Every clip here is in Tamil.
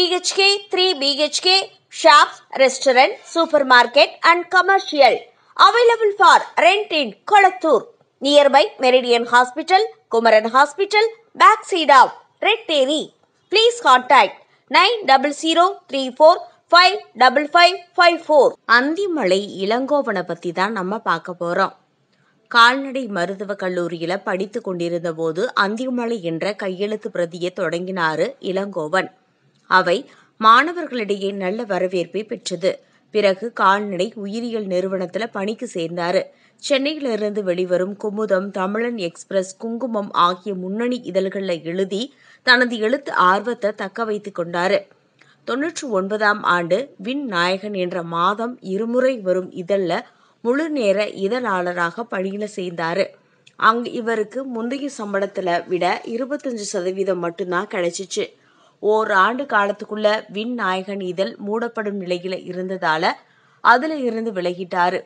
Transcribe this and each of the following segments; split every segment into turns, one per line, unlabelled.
BHK three BHK shops restaurant super market and commercial available for rent in Kolathur nearby Meridian hospital Kumaran hospital back side of red dairy please contact nine double zero three four five double five five four அந்திமலை இளங்கோவனை பற்றி தான் நம்ம பார்க்க போகிறோம் கால்நடை மருத்துவக் கல்லூரியில் படித்து கொண்டிருந்த போது அந்திமலை என்ற கையெழுத்து பிரதியை தொடங்கினார் இளங்கோவன் அவை மாணவர்களிடையே நல்ல வரவேற்பை பெற்றது பிறகு கால்நடை உயிரியல் நிறுவனத்தில் பணிக்கு சேர்ந்தாரு சென்னையிலிருந்து வெளிவரும் குமுதம் தமிழன் எக்ஸ்பிரஸ் குங்குமம் ஆகிய முன்னணி இதழ்களில் எழுதி தனது எழுத்து ஆர்வத்தை தக்க வைத்துக் கொண்டாரு தொன்னூற்றி ஒன்பதாம் ஆண்டு விண் நாயகன் என்ற மாதம் இருமுறை வரும் இதழில் முழு நேர இதழாளராக பணியில் சேர்ந்தாரு அங்கு இவருக்கு முந்தைய சம்பளத்தில் விட இருபத்தஞ்சு சதவீதம் மட்டும்தான் கிடைச்சிச்சு ஓர் ஆண்டு காலத்துக்குள்ள விண் நாயகன் இதழ் மூடப்படும் நிலையில இருந்ததால அதுல இருந்து விலகிட்டாரு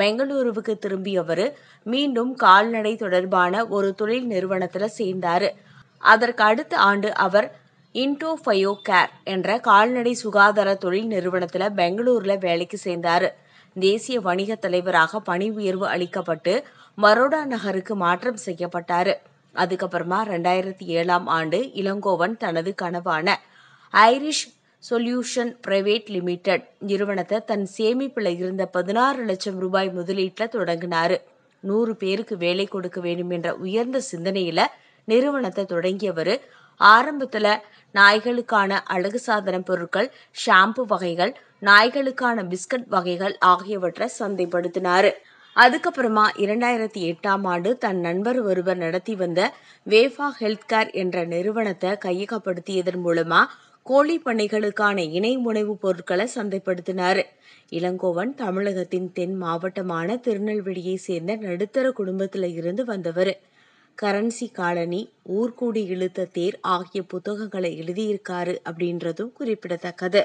பெங்களூருவுக்கு திரும்பிய அவரு மீண்டும் கால்நடை தொடர்பான ஒரு தொழில் நிறுவனத்துல சேர்ந்தாரு அதற்கு அடுத்த ஆண்டு அவர் இன்டோஃபயோ கேர் என்ற கால்நடை சுகாதார தொழில் நிறுவனத்துல பெங்களூர்ல வேலைக்கு சேர்ந்தாரு தேசிய வணிக தலைவராக பணி உயர்வு அளிக்கப்பட்டு மரோடா நகருக்கு மாற்றம் செய்யப்பட்டாரு அதுக்கப்புறமா ரெண்டாயிரத்தி ஏழாம் ஆண்டு இளங்கோவன் தனது கனவான ஐரிஷ் சொல்யூஷன் பிரைவேட் லிமிடெட் நிறுவனத்தை தன் சேமிப்பில் இருந்த பதினாறு லட்சம் ரூபாய் முதலீட்டில் தொடங்கினார் நூறு பேருக்கு வேலை கொடுக்க வேண்டும் என்ற உயர்ந்த சிந்தனையில் நிறுவனத்தை தொடங்கியவர் ஆரம்பத்தில் நாய்களுக்கான அழகு சாதன பொருட்கள் ஷாம்பு வகைகள் நாய்களுக்கான பிஸ்கட் வகைகள் ஆகியவற்றை சந்தைப்படுத்தினார் அதுக்கப்புறமா இரண்டாயிரத்தி எட்டாம் ஆண்டு தன் நண்பர் ஒருவர் நடத்தி வந்த வேஃபா ஹெல்த் கேர் என்ற நிறுவனத்தை கையகப்படுத்தியதன் மூலமா கோழி பண்ணைகளுக்கான இணை உணவுப் பொருட்களை சந்தைப்படுத்தினார் இளங்கோவன் தமிழகத்தின் தென் மாவட்டமான திருநெல்வேலியை சேர்ந்த நடுத்தர குடும்பத்தில் இருந்து வந்தவர் கரன்சி காலனி ஊர்கூடி இழுத்த தேர் ஆகிய புத்தகங்களை எழுதியிருக்காரு அப்படின்றதும் குறிப்பிடத்தக்கது